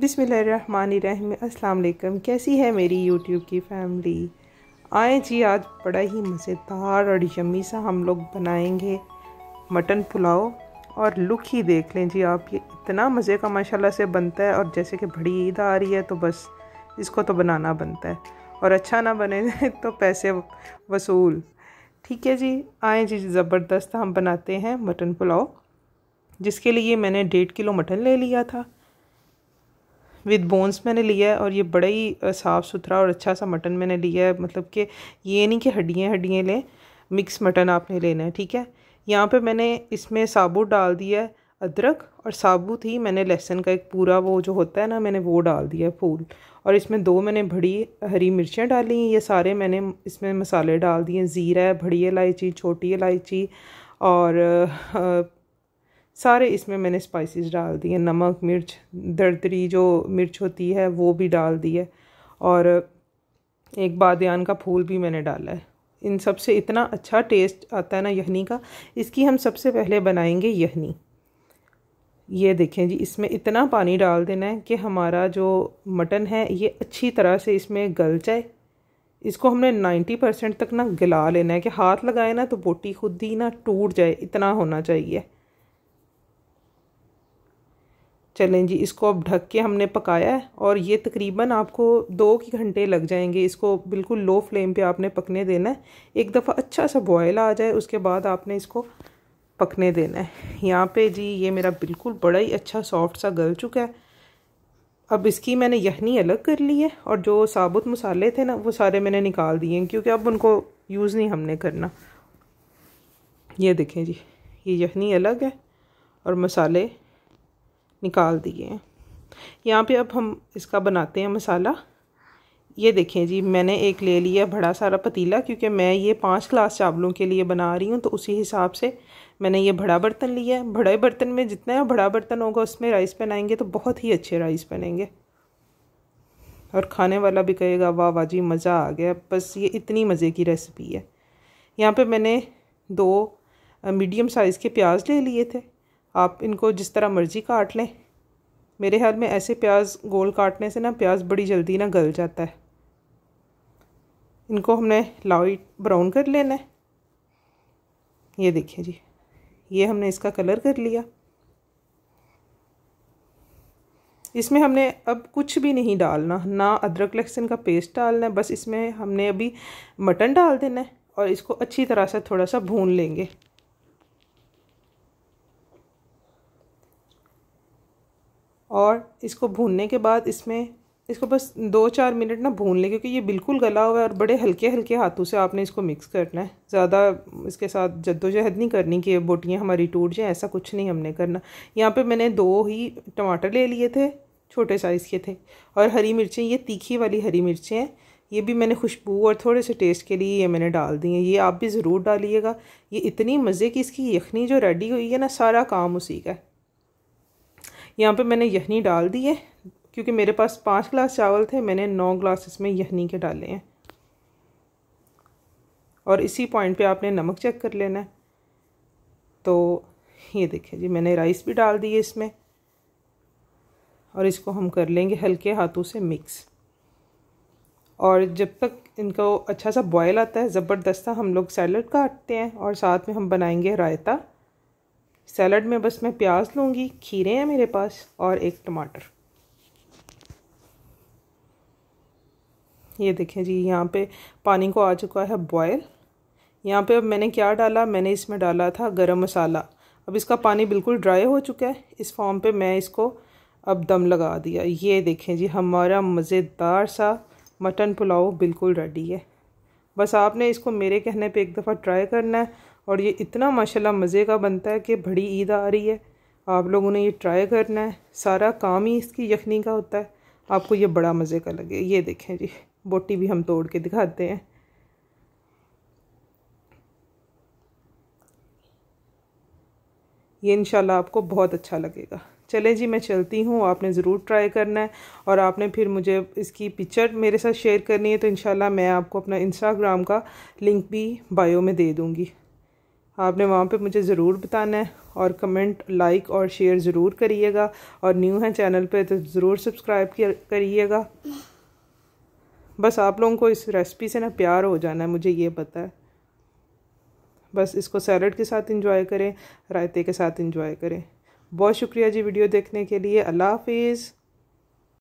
बिसमीम अल्लाम कैसी है मेरी यूट्यूब की फैमिली आए जी आज बड़ा ही मज़ेदार और यमी सा हम लोग बनाएंगे मटन पुलाव और लुक ही देख लें जी आप ये इतना मज़े का माशाल्लाह से बनता है और जैसे कि बड़ी ईद आ रही है तो बस इसको तो बनाना बनता है और अच्छा ना बने तो पैसे वसूल ठीक है जी आए जी ज़बरदस्त हम बनाते हैं मटन पुलाव जिसके लिए मैंने डेढ़ किलो मटन ले लिया था विद बोन्स मैंने लिया है और ये बड़ा ही साफ़ सुथरा और अच्छा सा मटन मैंने लिया है मतलब कि ये नहीं कि हड्डियाँ हड्डियाँ लें मिक्स मटन आपने लेना है ठीक है यहाँ पे मैंने इसमें साबुत डाल दिया है अदरक और साबुत ही मैंने लहसुन का एक पूरा वो जो होता है ना मैंने वो डाल दिया फूल और इसमें दो मैंने बड़ी हरी मिर्चें डाली हैं ये सारे मैंने इसमें मसाले डाल दिए ज़ीरा है बड़ी इलायची छोटी इलायची और सारे इसमें मैंने स्पाइसेस डाल दिए नमक मिर्च दरदरी जो मिर्च होती है वो भी डाल दी है और एक बादयान का फूल भी मैंने डाला है इन सब से इतना अच्छा टेस्ट आता है ना यहनी का इसकी हम सबसे पहले बनाएंगे यहनी ये देखें जी इसमें इतना पानी डाल देना है कि हमारा जो मटन है ये अच्छी तरह से इसमें गल जाए इसको हमने 90 परसेंट तक ना गला लेना है कि हाथ लगाए ना तो बोटी खुद ही ना टूट जाए इतना होना चाहिए चलें जी इसको अब ढक के हमने पकाया है और ये तकरीबन आपको दो की घंटे लग जाएंगे इसको बिल्कुल लो फ्लेम पे आपने पकने देना है एक दफ़ा अच्छा सा बॉयल आ जाए उसके बाद आपने इसको पकने देना है यहाँ पे जी ये मेरा बिल्कुल बड़ा ही अच्छा सॉफ्ट सा गल चुका है अब इसकी मैंने यखनी अलग कर ली है और जो साबुत मसाले थे ना वो सारे मैंने निकाल दिए हैं क्योंकि अब उनको यूज़ नहीं हमने करना ये देखें जी ये यखनी अलग है और मसाले निकाल दिए हैं यहाँ पे अब हम इसका बनाते हैं मसाला ये देखें जी मैंने एक ले लिया बड़ा सारा पतीला क्योंकि मैं ये पाँच ग्लास चावलों के लिए बना रही हूँ तो उसी हिसाब से मैंने ये बड़ा बर्तन लिया है बड़े बर्तन में जितना बड़ा बर्तन होगा उसमें राइस बनाएंगे तो बहुत ही अच्छे राइस बनेंगे और खाने वाला भी कहेगा वाह वाह जी मज़ा आ गया बस ये इतनी मज़े की रेसिपी है यहाँ पे मैंने दो मीडियम साइज़ के प्याज ले लिए थे आप इनको जिस तरह मर्ज़ी काट लें मेरे ख्याल में ऐसे प्याज गोल काटने से ना प्याज बड़ी जल्दी ना गल जाता है इनको हमने लाइट ब्राउन कर लेना है ये देखिए जी ये हमने इसका कलर कर लिया इसमें हमने अब कुछ भी नहीं डालना ना अदरक लहसुन का पेस्ट डालना है बस इसमें हमने अभी मटन डाल देना है और इसको अच्छी तरह से थोड़ा सा भून लेंगे और इसको भूनने के बाद इसमें इसको बस दो चार मिनट ना भून लें क्योंकि ये बिल्कुल गला हुआ है और बड़े हल्के हल्के हाथों से आपने इसको मिक्स करना है ज़्यादा इसके साथ जद्दोजहद नहीं करनी कि बोटियाँ हमारी टूट जाएँ ऐसा कुछ नहीं हमने करना यहाँ पे मैंने दो ही टमाटर ले लिए थे छोटे साइज़ के थे और हरी मिर्चें ये तीखी वाली हरी मिर्चें हैं ये भी मैंने खुशबू और थोड़े से टेस्ट के लिए ये मैंने डाल दी हैं ये आप भी ज़रूर डालिएगा ये इतनी मज़े की इसकी यखनी जो रेडी हुई है ना सारा काम उसी का है यहाँ पे मैंने यहनी डाल दी है क्योंकि मेरे पास पाँच ग्लास चावल थे मैंने नौ ग्लास इसमें यहनी के डाले हैं और इसी पॉइंट पे आपने नमक चेक कर लेना है तो ये देखिए जी मैंने राइस भी डाल दी है इसमें और इसको हम कर लेंगे हल्के हाथों से मिक्स और जब तक इनको अच्छा सा बॉयल आता है ज़बरदस्ता हम लोग सैलड काटते हैं और साथ में हम बनाएंगे रायता सैलड में बस मैं प्याज लूँगी खीरे हैं मेरे पास और एक टमाटर ये देखें जी यहाँ पे पानी को आ चुका है बॉयल यहाँ पे अब मैंने क्या डाला मैंने इसमें डाला था गरम मसाला अब इसका पानी बिल्कुल ड्राई हो चुका है इस फॉर्म पे मैं इसको अब दम लगा दिया ये देखें जी हमारा मज़ेदार सा मटन पुलाव बिल्कुल रेडी है बस आपने इसको मेरे कहने पे एक दफ़ा ट्राई करना है और ये इतना माशाल्लाह मज़े का बनता है कि बड़ी ईद आ रही है आप लोगों ने ये ट्राई करना है सारा काम ही इसकी यखनी का होता है आपको ये बड़ा मज़े का लगे ये देखें जी बोटी भी हम तोड़ के दिखाते हैं ये इन आपको बहुत अच्छा लगेगा चले जी मैं चलती हूँ आपने ज़रूर ट्राई करना है और आपने फिर मुझे इसकी पिक्चर मेरे साथ शेयर करनी है तो इन मैं आपको अपना इंस्टाग्राम का लिंक भी बायो में दे दूँगी आपने वहाँ पे मुझे ज़रूर बताना है और कमेंट लाइक और शेयर ज़रूर करिएगा और न्यू है चैनल पे तो ज़रूर सब्सक्राइब करिएगा बस आप लोगों को इस रेसिपी से ना प्यार हो जाना है मुझे ये पता है बस इसको सैलड के साथ इंजॉय करें रायते के साथ इंजॉय करें बहुत शुक्रिया जी वीडियो देखने के लिए अल्लाह हाफिज़